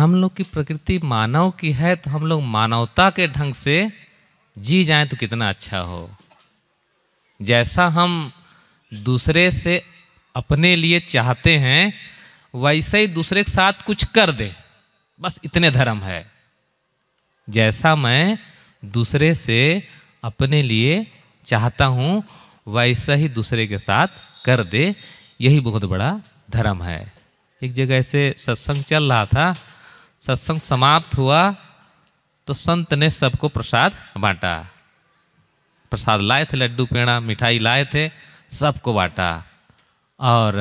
हम लोग की प्रकृति मानव की है तो हम लोग मानवता के ढंग से जी जाएं तो कितना अच्छा हो जैसा हम दूसरे से अपने लिए चाहते हैं वैसे ही दूसरे के साथ कुछ कर दे बस इतने धर्म है जैसा मैं दूसरे से अपने लिए चाहता हूँ वैसा ही दूसरे के साथ कर दे यही बहुत बड़ा धर्म है एक जगह ऐसे सत्संग चल रहा था सत्संग समाप्त हुआ तो संत ने सबको प्रसाद बांटा प्रसाद लाए थे लड्डू पेड़ा मिठाई लाए थे सबको बांटा और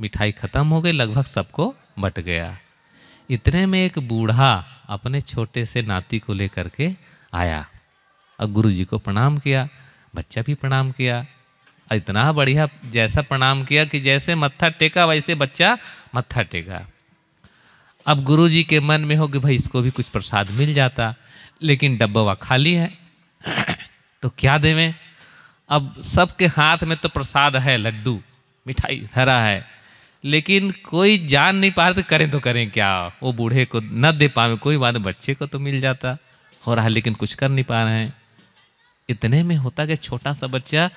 मिठाई ख़त्म हो गई लगभग सबको बट गया इतने में एक बूढ़ा अपने छोटे से नाती को लेकर के आया और गुरु जी को प्रणाम किया बच्चा भी प्रणाम किया इतना बढ़िया जैसा प्रणाम किया कि जैसे मत्था टेका वैसे बच्चा मत्था टेका अब गुरु जी के मन में हो कि भाई इसको भी कुछ प्रसाद मिल जाता लेकिन डब्बा खाली है तो क्या देवें अब सबके हाथ में तो प्रसाद है लड्डू मिठाई हरा है लेकिन कोई जान नहीं पा रहे तो करें तो करें क्या वो बूढ़े को न दे पावे कोई बात बच्चे को तो मिल जाता हो रहा है लेकिन कुछ कर नहीं पा रहे हैं इतने में होता कि छोटा सा बच्चा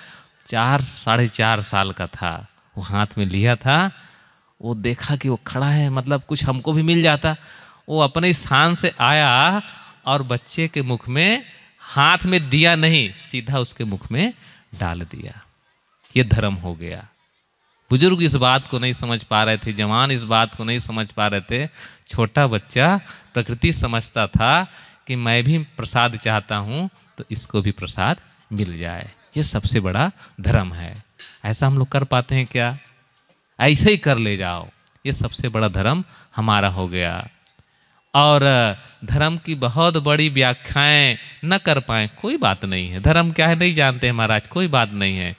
चार साढ़े चार साल का था वो हाथ में लिया था वो देखा कि वो खड़ा है मतलब कुछ हमको भी मिल जाता वो अपने स्थान से आया और बच्चे के मुख में हाथ में दिया नहीं सीधा उसके मुख में डाल दिया ये धर्म हो गया बुजुर्ग इस बात को नहीं समझ पा रहे थे जवान इस बात को नहीं समझ पा रहे थे छोटा बच्चा प्रकृति समझता था कि मैं भी प्रसाद चाहता हूँ तो इसको भी प्रसाद मिल जाए ये सबसे बड़ा धर्म है ऐसा हम लोग कर पाते हैं क्या ऐसे ही कर ले जाओ ये सबसे बड़ा धर्म हमारा हो गया और धर्म की बहुत बड़ी व्याख्याएं न कर पाए कोई बात नहीं है धर्म क्या है नहीं जानते महाराज कोई बात नहीं है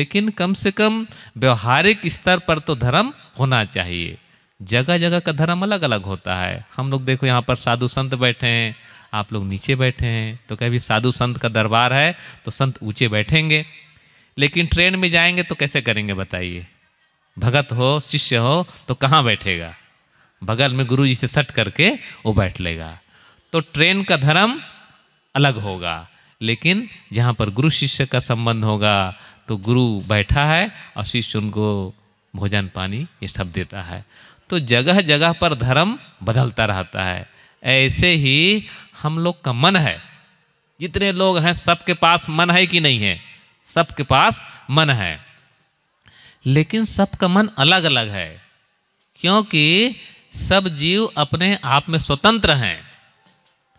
लेकिन कम से कम व्यवहारिक स्तर पर तो धर्म होना चाहिए जगह जगह का धर्म अलग अलग होता है हम लोग देखो यहाँ पर साधु संत बैठे हैं आप लोग नीचे बैठे हैं तो कभी साधु संत का दरबार है तो संत ऊँचे बैठेंगे लेकिन ट्रेन में जाएंगे तो कैसे करेंगे बताइए भगत हो शिष्य हो तो कहाँ बैठेगा बगल में गुरु जी से सट करके वो बैठ लेगा तो ट्रेन का धर्म अलग होगा लेकिन जहाँ पर गुरु शिष्य का संबंध होगा तो गुरु बैठा है और शिष्य उनको भोजन पानी ये सब देता है तो जगह जगह पर धर्म बदलता रहता है ऐसे ही हम लोग का मन है जितने लोग हैं सबके पास मन है कि नहीं है सबके पास मन है लेकिन सबका मन अलग अलग है क्योंकि सब जीव अपने आप में स्वतंत्र हैं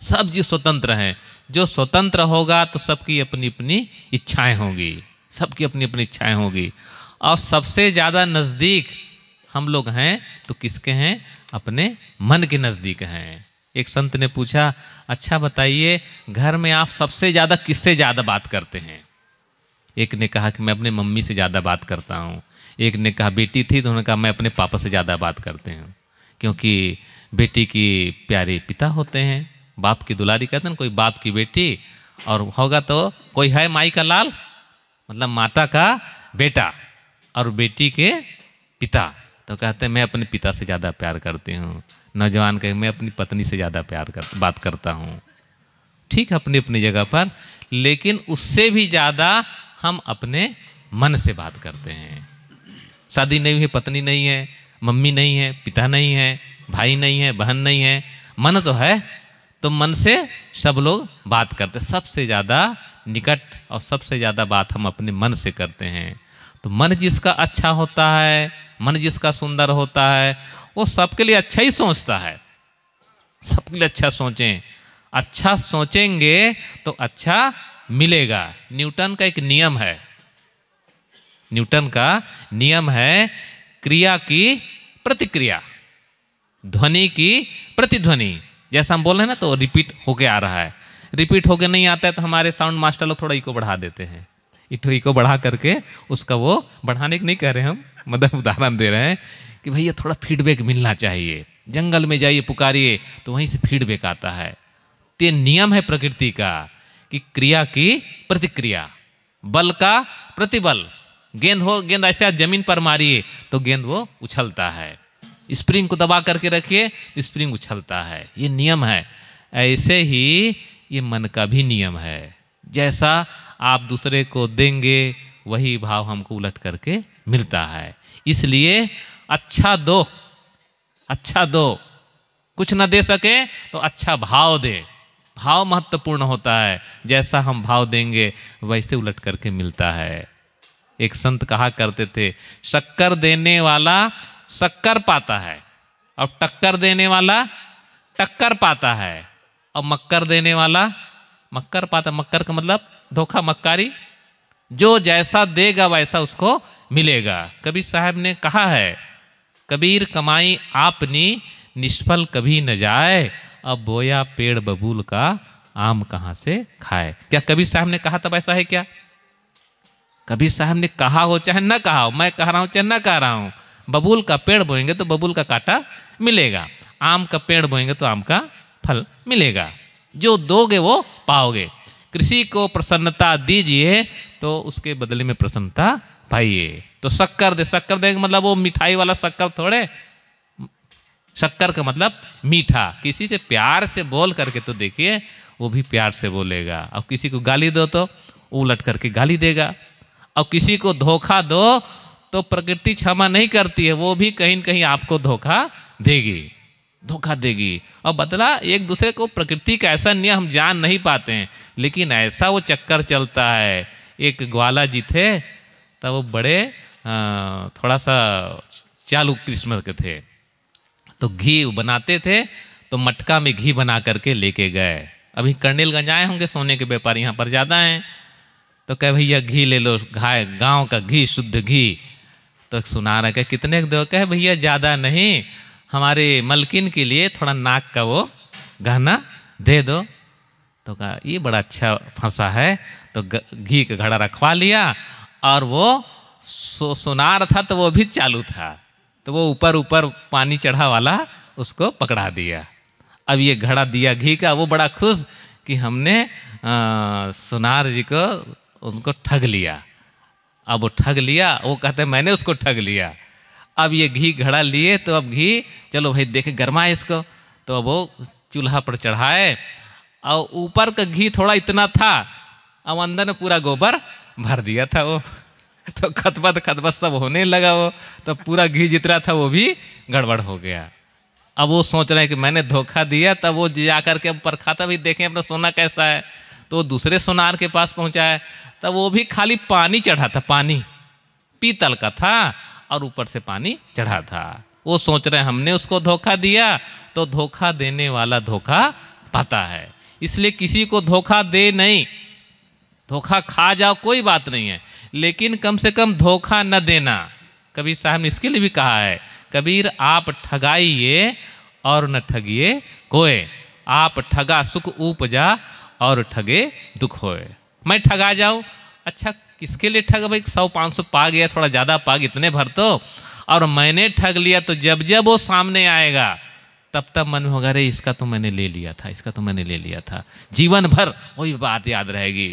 सब जीव स्वतंत्र हैं जो स्वतंत्र होगा तो सबकी अपनी अपनी इच्छाएं होंगी सबकी अपनी अपनी इच्छाएं होंगी और सबसे ज़्यादा नज़दीक हम लोग हैं तो किसके हैं अपने मन के नज़दीक हैं एक संत ने पूछा अच्छा बताइए घर में आप सबसे ज़्यादा किससे ज़्यादा बात करते हैं एक ने कहा कि मैं अपने मम्मी से ज़्यादा बात करता हूँ एक ने कहा बेटी थी तो उन्होंने कहा मैं अपने पापा से ज़्यादा बात करते हैं क्योंकि बेटी की प्यारे पिता होते हैं बाप की दुलारी कहते हैं कोई बाप की बेटी और होगा तो कोई है माई का लाल मतलब माता का बेटा और बेटी के पिता तो कहते हैं मैं अपने पिता से ज़्यादा प्यार करती हूँ नौजवान कहे मैं अपनी पत्नी से ज़्यादा प्यार कर बात करता हूँ ठीक अपनी अपनी जगह पर लेकिन उससे भी ज़्यादा हम अपने मन से बात करते हैं शादी नहीं हुई पत्नी नहीं है मम्मी नहीं है पिता नहीं है भाई नहीं है बहन नहीं है मन तो है तो मन से सब लोग बात करते सबसे ज़्यादा निकट और सबसे ज़्यादा बात हम अपने मन से करते हैं तो मन जिसका अच्छा होता है मन जिसका सुंदर होता है वो सबके लिए अच्छा ही सोचता है सबके लिए अच्छा सोचें अच्छा सोचेंगे तो अच्छा मिलेगा न्यूटन का एक नियम है न्यूटन का नियम है क्रिया की प्रतिक्रिया ध्वनि की प्रतिध्वनि जैसा हम बोल रहे हैं ना तो रिपीट होके आ रहा है रिपीट होके नहीं आता है तो हमारे साउंड मास्टर लोग थोड़ा इको बढ़ा देते हैं इटो इको बढ़ा करके उसका वो बढ़ाने के नहीं कह रहे हम मतलब उदाहरण दे रहे हैं कि भैया थोड़ा फीडबैक मिलना चाहिए जंगल में जाइए पुकारिए तो वहीं से फीडबैक आता है तो नियम है प्रकृति का कि क्रिया की प्रतिक्रिया बल का प्रतिबल गेंद हो गेंद ऐसे आप जमीन पर मारिए तो गेंद वो उछलता है स्प्रिंग को दबा करके रखिए स्प्रिंग उछलता है ये नियम है ऐसे ही ये मन का भी नियम है जैसा आप दूसरे को देंगे वही भाव हमको उलट करके मिलता है इसलिए अच्छा दो अच्छा दो कुछ ना दे सके तो अच्छा भाव दे भाव महत्वपूर्ण होता है जैसा हम भाव देंगे वैसे उलट करके मिलता है एक संत कहा करते थे शक्कर देने वाला शक्कर पाता है और टक्कर देने वाला टक्कर पाता है और मक्कर देने वाला मक्कर पाता मक्कर का मतलब धोखा मक्कारी जो जैसा देगा वैसा उसको मिलेगा कबीर साहब ने कहा है कबीर कमाई आपनी निष्फल कभी न जाए अब बोया पेड़ बबूल का आम कहाँ से खाए क्या कबीर साहब ने कहा तब ऐसा है क्या कभी साहब ने कहा हो चाहे ना कहा हो मैं कह रहा हूँ चाहे ना कह रहा हूँ बबूल का पेड़ बोएंगे तो बबूल का काटा मिलेगा आम का पेड़ बोएंगे तो आम का फल मिलेगा जो दोगे वो पाओगे कृषि को प्रसन्नता दीजिए तो उसके बदले में प्रसन्नता पाइए तो शक्कर दे शक्कर देंगे मतलब वो मिठाई वाला शक्कर थोड़े शक्कर का मतलब मीठा किसी से प्यार से बोल करके तो देखिए वो भी प्यार से बोलेगा अब किसी को गाली दो तो उलट करके गाली देगा और किसी को धोखा दो तो प्रकृति क्षमा नहीं करती है वो भी कहीं ना कहीं आपको धोखा देगी धोखा देगी और बदला एक दूसरे को प्रकृति का ऐसा नियम हम जान नहीं पाते हैं लेकिन ऐसा वो चक्कर चलता है एक ग्वाला जी थे तब तो वो बड़े आ, थोड़ा सा चालू किस्म के थे तो घी बनाते थे तो मटका में घी बना करके लेके गए अभी कर्नेलगंज आए होंगे सोने के व्यापारी यहाँ पर ज़्यादा हैं तो कह भैया घी ले लो घाय गांव का घी शुद्ध घी तो सुना रहा कह कितने दो कह भैया ज़्यादा नहीं हमारे मलकिन के लिए थोड़ा नाक का वो गहना दे दो तो कहा ये बड़ा अच्छा फंसा है तो घी का घड़ा रखवा लिया और वो सो, सुनार था तो वो भी चालू था तो वो ऊपर ऊपर पानी चढ़ा वाला उसको पकड़ा दिया अब ये घड़ा दिया घी का वो बड़ा खुश कि हमने आ, सुनार जी को उनको ठग लिया अब वो ठग लिया वो कहते मैंने उसको ठग लिया अब ये घी घड़ा लिए तो अब घी चलो भाई देखे गर्मा इसको तो अब वो चूल्हा पर चढ़ाए और ऊपर का घी थोड़ा इतना था अब अंदर ने पूरा गोबर भर दिया था वो तो खतबत खतबत सब होने लगा वो तो पूरा घी जितना था वो भी गड़बड़ हो गया अब वो सोच रहे हैं कि मैंने धोखा दिया तब वो जा करके अब परखाता भी देखें अपना सोना कैसा है तो दूसरे सोनार के पास पहुँचाए तब वो भी खाली पानी चढ़ा था पानी पीतल का था और ऊपर से पानी चढ़ा था वो सोच रहे हमने उसको धोखा दिया तो धोखा देने वाला धोखा पाता है इसलिए किसी को धोखा दे नहीं धोखा खा जाओ कोई बात नहीं है लेकिन कम से कम धोखा न देना कबीर साहब ने इसके लिए भी कहा है कबीर आप ठगाइए और न ठगिए कोय आप ठगा सुख उपजा और ठगे दुख होए मैं ठगा जाऊँ अच्छा किसके लिए ठग भाई सौ पाँच सौ पा गया थोड़ा ज़्यादा पाग इतने भर तो और मैंने ठग लिया तो जब जब वो सामने आएगा तब तब मन में होगा अरे इसका तो मैंने ले लिया था इसका तो मैंने ले लिया था जीवन भर वही बात याद रहेगी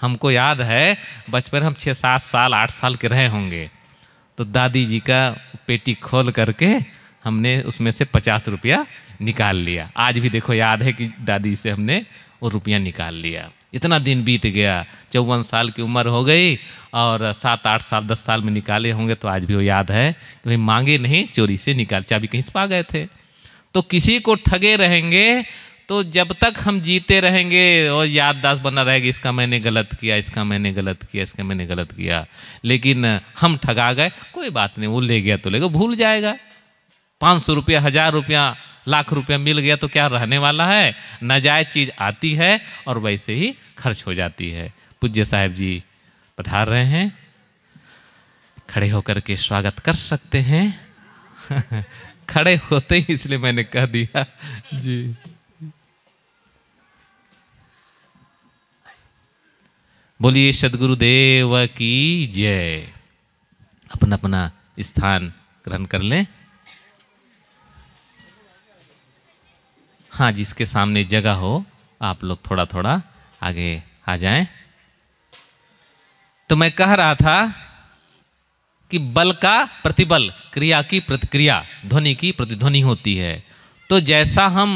हमको याद है बचपन हम छः सात साल आठ साल के रहे होंगे तो दादी जी का पेटी खोल करके हमने उसमें से पचास रुपया निकाल लिया आज भी देखो याद है कि दादी से हमने और रुपया निकाल लिया इतना दिन बीत गया चौवन साल की उम्र हो गई और सात आठ साल दस साल में निकाले होंगे तो आज भी वो याद है कि भाई मांगे नहीं चोरी से निकाल चाबी कहीं से पा गए थे तो किसी को ठगे रहेंगे तो जब तक हम जीते रहेंगे और याददाश्त बना रहेगी इसका मैंने गलत किया इसका मैंने गलत किया इसका मैंने गलत किया लेकिन हम ठगा गए कोई बात नहीं वो ले गया तो ले गया भूल जाएगा पाँच सौ रुपया हज़ार रुपया लाख रुपया मिल गया तो क्या रहने वाला है नाजायज चीज़ आती है और वैसे ही खर्च हो जाती है पूज्य साहब जी पधार रहे हैं खड़े होकर के स्वागत कर सकते हैं खड़े होते ही इसलिए मैंने कह दिया जी बोलिए सदगुरुदेव की जय अपना अपना स्थान ग्रहण कर लें हाँ जिसके सामने जगह हो आप लोग थोड़ा थोड़ा आगे आ जाएं तो मैं कह रहा था कि बल का प्रतिबल क्रिया की प्रतिक्रिया ध्वनि की प्रतिध्वनि होती है तो जैसा हम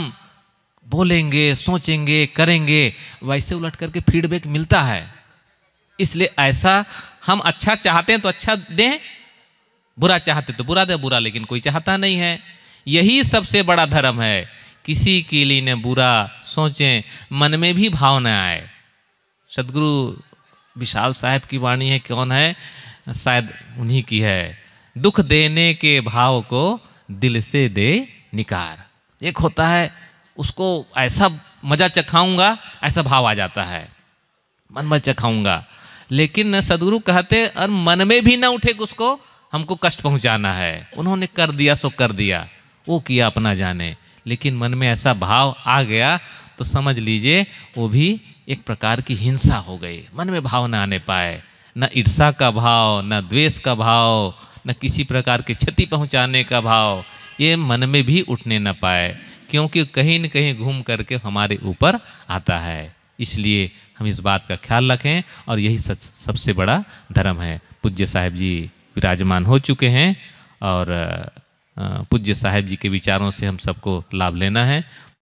बोलेंगे सोचेंगे करेंगे वैसे उलट करके फीडबैक मिलता है इसलिए ऐसा हम अच्छा चाहते हैं तो अच्छा दें बुरा चाहते तो बुरा दे बुरा लेकिन कोई चाहता नहीं है यही सबसे बड़ा धर्म है किसी के लिए न बुरा सोचें मन में भी भाव न आए सदगुरु विशाल साहब की वाणी है कौन है शायद उन्हीं की है दुख देने के भाव को दिल से दे निकार एक होता है उसको ऐसा मज़ा चखाऊंगा ऐसा भाव आ जाता है मन में चखाऊंगा लेकिन सदगुरु कहते और मन में भी ना उठे उसको हमको कष्ट पहुंचाना है उन्होंने कर दिया सो कर दिया वो किया अपना जाने लेकिन मन में ऐसा भाव आ गया तो समझ लीजिए वो भी एक प्रकार की हिंसा हो गई मन में भाव ना आने पाए न ईर्षा का भाव न द्वेष का भाव न किसी प्रकार की क्षति पहुंचाने का भाव ये मन में भी उठने न पाए क्योंकि कहीं न कहीं घूम करके हमारे ऊपर आता है इसलिए हम इस बात का ख्याल रखें और यही सच सबसे बड़ा धर्म है पूज्य साहब जी विराजमान हो चुके हैं और पूज्य साहेब जी के विचारों से हम सबको लाभ लेना है